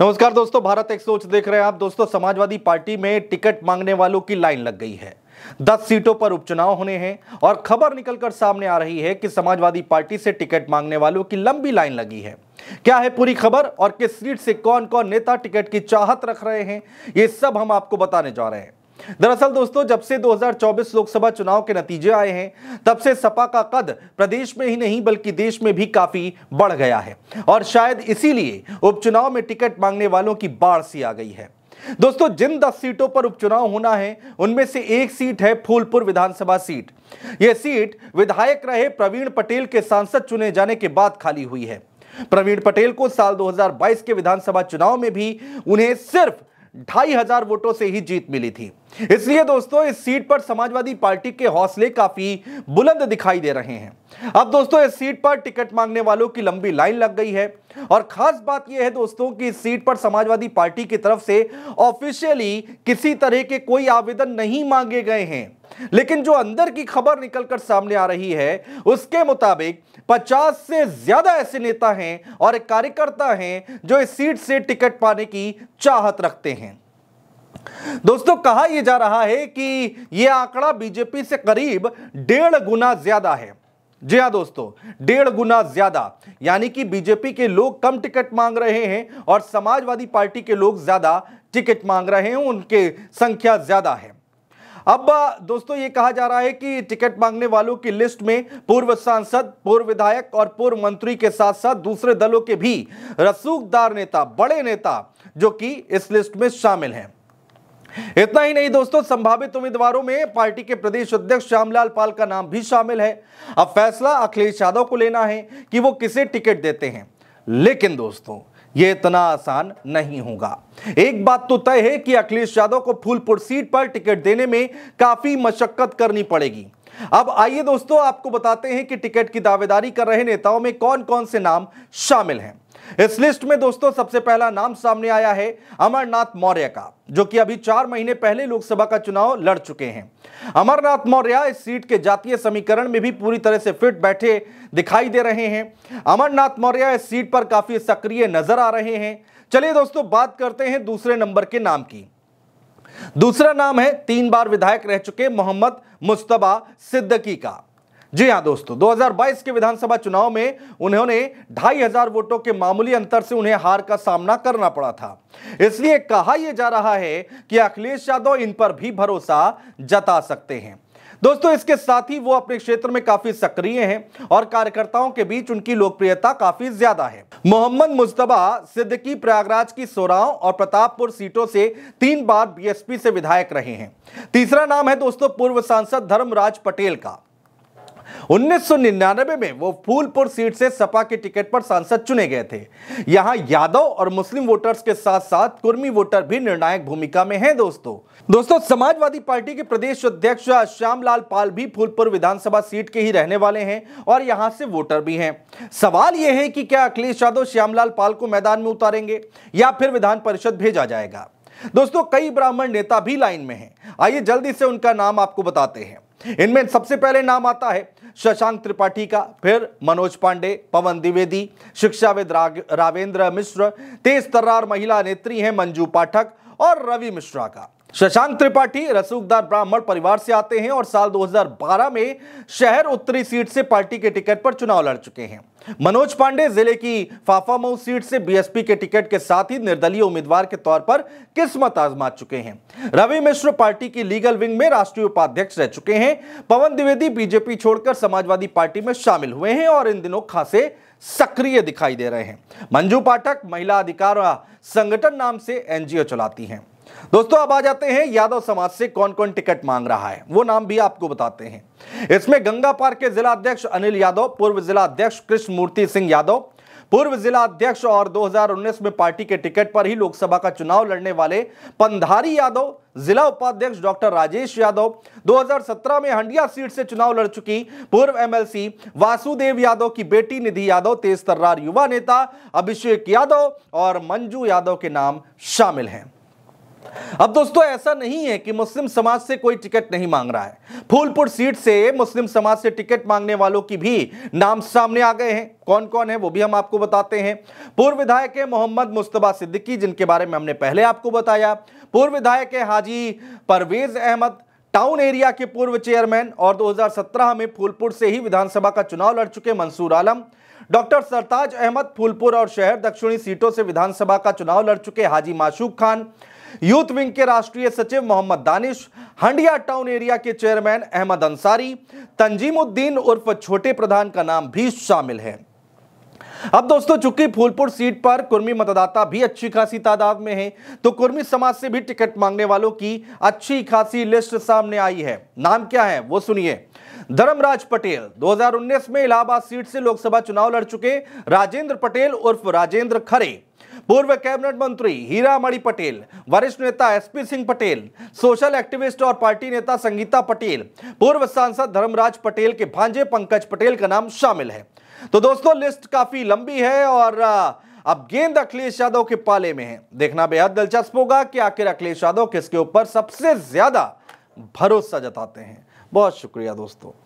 नमस्कार दोस्तों भारत एक सोच देख रहे हैं आप दोस्तों समाजवादी पार्टी में टिकट मांगने वालों की लाइन लग गई है दस सीटों पर उपचुनाव होने हैं और खबर निकलकर सामने आ रही है कि समाजवादी पार्टी से टिकट मांगने वालों की लंबी लाइन लगी है क्या है पूरी खबर और किस सीट से कौन कौन नेता टिकट की चाहत रख रहे हैं ये सब हम आपको बताने जा रहे हैं दरअसल दोस्तों जब से 2024 लोकसभा चुनाव के नतीजे आए हैं तब से सपा का कद प्रदेश में ही नहीं बल्कि देश में भी काफी बढ़ गया है और शायद इसीलिए उपचुनाव में टिकट मांगने वालों की बाढ़ सी आ गई है दोस्तों जिन 10 सीटों पर उपचुनाव होना है उनमें से एक सीट है फूलपुर विधानसभा सीट यह सीट विधायक रहे प्रवीण पटेल के सांसद चुने जाने के बाद खाली हुई है प्रवीण पटेल को साल 2022 के विधानसभा चुनाव में भी उन्हें सिर्फ ढाई हजार वोटों से ही जीत मिली थी इसलिए दोस्तों इस सीट पर समाजवादी पार्टी के हौसले काफी बुलंद दिखाई दे रहे हैं अब दोस्तों इस सीट पर टिकट मांगने वालों की लंबी लाइन लग गई है और खास बात यह है दोस्तों कि इस सीट पर समाजवादी पार्टी की तरफ से ऑफिशियली किसी तरह के कोई आवेदन नहीं मांगे गए हैं लेकिन जो अंदर की खबर निकलकर सामने आ रही है उसके मुताबिक 50 से ज्यादा ऐसे नेता हैं और एक कार्यकर्ता हैं जो इस सीट से टिकट पाने की चाहत रखते हैं दोस्तों कहा यह जा रहा है कि यह आंकड़ा बीजेपी से करीब डेढ़ गुना ज्यादा है जी हाँ दोस्तों डेढ़ गुना ज्यादा यानी कि बीजेपी के लोग कम टिकट मांग रहे हैं और समाजवादी पार्टी के लोग ज्यादा टिकट मांग रहे हैं उनके संख्या ज्यादा है अब दोस्तों ये कहा जा रहा है कि टिकट मांगने वालों की लिस्ट में पूर्व सांसद पूर्व विधायक और पूर्व मंत्री के साथ साथ दूसरे दलों के भी रसूखदार नेता बड़े नेता जो कि इस लिस्ट में शामिल हैं इतना ही नहीं दोस्तों संभावित उम्मीदवारों में पार्टी के प्रदेश अध्यक्ष श्यामलाल पाल का नाम भी शामिल है अब फैसला अखिलेश यादव को लेना है कि वो किसे टिकट देते हैं लेकिन दोस्तों ये इतना आसान नहीं होगा एक बात तो तय है कि अखिलेश यादव को फूलपुर सीट पर टिकट देने में काफी मशक्कत करनी पड़ेगी अब आइए दोस्तों आपको बताते हैं कि टिकट की दावेदारी कर रहे नेताओं में कौन कौन से नाम शामिल हैं इस लिस्ट में दोस्तों सबसे पहला नाम सामने आया है अमरनाथ मौर्य का जो कि अभी चार महीने पहले लोकसभा का चुनाव लड़ चुके हैं अमरनाथ मौर्य इस सीट के जातीय समीकरण में भी पूरी तरह से फिट बैठे दिखाई दे रहे हैं अमरनाथ मौर्य इस सीट पर काफी सक्रिय नजर आ रहे हैं चलिए दोस्तों बात करते हैं दूसरे नंबर के नाम की दूसरा नाम है तीन बार विधायक रह चुके मोहम्मद मुस्तबा सिद्दकी का जी हां दोस्तों 2022 के विधानसभा चुनाव में उन्होंने ढाई हजार वोटों के मामूली अंतर से उन्हें हार का सामना करना पड़ा था इसलिए कहा यह जा रहा है कि अखिलेश यादव इन पर भी भरोसा जता सकते हैं दोस्तों इसके साथ ही वो अपने क्षेत्र में काफी सक्रिय हैं और कार्यकर्ताओं के बीच उनकी लोकप्रियता काफी ज्यादा है मोहम्मद मुश्तबा सिद्दकी प्रयागराज की सोराव और प्रतापपुर सीटों से तीन बार बीएसपी से विधायक रहे हैं तीसरा नाम है दोस्तों पूर्व सांसद धर्मराज पटेल का 1999 में वो फूलपुर सीट से सपा के टिकट पर सांसद चुने गए थे यहां यादव और मुस्लिम वोटर्स के साथ साथ कुर्मी वोटर भी निर्णायक भूमिका में हैं दोस्तों दोस्तों समाजवादी पार्टी के प्रदेश अध्यक्ष श्यामलाल पाल भी फूलपुर विधानसभा सीट के ही रहने वाले हैं और यहां से वोटर भी हैं सवाल यह है कि क्या अखिलेश यादव श्यामलाल पाल को मैदान में उतारेंगे या फिर विधान परिषद भेजा जाएगा दोस्तों कई ब्राह्मण नेता भी लाइन में हैं आइए जल्दी से उनका नाम आपको बताते हैं इनमें सबसे पहले नाम आता है शशांक त्रिपाठी का फिर मनोज पांडे पवन द्विवेदी शिक्षाविद रावेंद्र मिश्र तेज तर्रार महिला नेत्री हैं मंजू पाठक और रवि मिश्रा का शशांक त्रिपाठी रसूखदार ब्राह्मण परिवार से आते हैं और साल 2012 में शहर उत्तरी सीट से पार्टी के टिकट पर चुनाव लड़ चुके हैं मनोज पांडे जिले की फाफामऊ सीट से बीएसपी के टिकट के साथ ही निर्दलीय उम्मीदवार के तौर पर किस्मत आजमा चुके हैं रवि मिश्र पार्टी की लीगल विंग में राष्ट्रीय उपाध्यक्ष रह चुके हैं पवन द्विवेदी बीजेपी छोड़कर समाजवादी पार्टी में शामिल हुए हैं और इन दिनों खासे सक्रिय दिखाई दे रहे हैं मंजू पाठक महिला अधिकार संगठन नाम से एनजीओ चलाती हैं दोस्तों अब आ जाते हैं यादव समाज से कौन कौन टिकट मांग रहा है वो नाम भी आपको बताते हैं इसमें गंगा पार्क के जिला अध्यक्ष अनिल यादव पूर्व जिला अध्यक्ष कृष्ण मूर्ति सिंह यादव पूर्व जिला अध्यक्ष और 2019 में पार्टी के टिकट पर ही लोकसभा का चुनाव लड़ने वाले पंधारी यादव जिला उपाध्यक्ष डॉक्टर राजेश यादव 2017 में हंडिया सीट से चुनाव लड़ चुकी पूर्व एमएलसी वासुदेव यादव की बेटी निधि यादव तेज तर्रार युवा नेता अभिषेक यादव और मंजू यादव के नाम शामिल हैं अब दोस्तों ऐसा नहीं है कि मुस्लिम समाज से कोई टिकट नहीं मांग रहा है फूलपुर सीट से मुस्लिम समाज से टिकट मांगने वालों की भी नाम सामने आ गए हैं कौन कौन है वो भी हम आपको बताते हैं पूर्व विधायक है मोहम्मद मुस्तबा सिद्दीकी जिनके बारे में हमने पहले आपको बताया पूर्व विधायक है हाजी परवेज अहमद टाउन एरिया के पूर्व चेयरमैन और 2017 में फूलपुर से ही विधानसभा का चुनाव लड़ चुके मंसूर आलम डॉक्टर सरताज अहमद फूलपुर और शहर दक्षिणी सीटों से विधानसभा का चुनाव लड़ चुके हाजी माशूक खान यूथ विंग के राष्ट्रीय सचिव मोहम्मद दानिश हंडिया टाउन एरिया के चेयरमैन अहमद अंसारी तंजीमुद्दीन उर्फ छोटे प्रधान का नाम भी शामिल है अब दोस्तों चूंकि फूलपुर सीट पर कुर्मी मतदाता भी अच्छी खासी तादाद में है तो कुर्मी समाज से भी टिकट मांगने वालों की अच्छी खासी लिस्ट सामने आई है नाम क्या है वो सुनिए धर्मराज पटेल 2019 में इलाहाबाद सीट से लोकसभा चुनाव लड़ चुके राजेंद्र पटेल उर्फ राजेंद्र खरे पूर्व कैबिनेट मंत्री हीरा मणि पटेल वरिष्ठ नेता SP Singh Patel social activist और पार्टी नेता संगीता पटेल पूर्व सांसद धर्मराज पटेल के भांजे पंकज पटेल का नाम शामिल है तो दोस्तों लिस्ट काफी लंबी है और अब गेंद अखिलेश यादव के पाले में है देखना बेहद दिलचस्प होगा कि आखिर अखिलेश यादव किसके ऊपर सबसे ज्यादा भरोसा जताते हैं बहुत शुक्रिया दोस्तों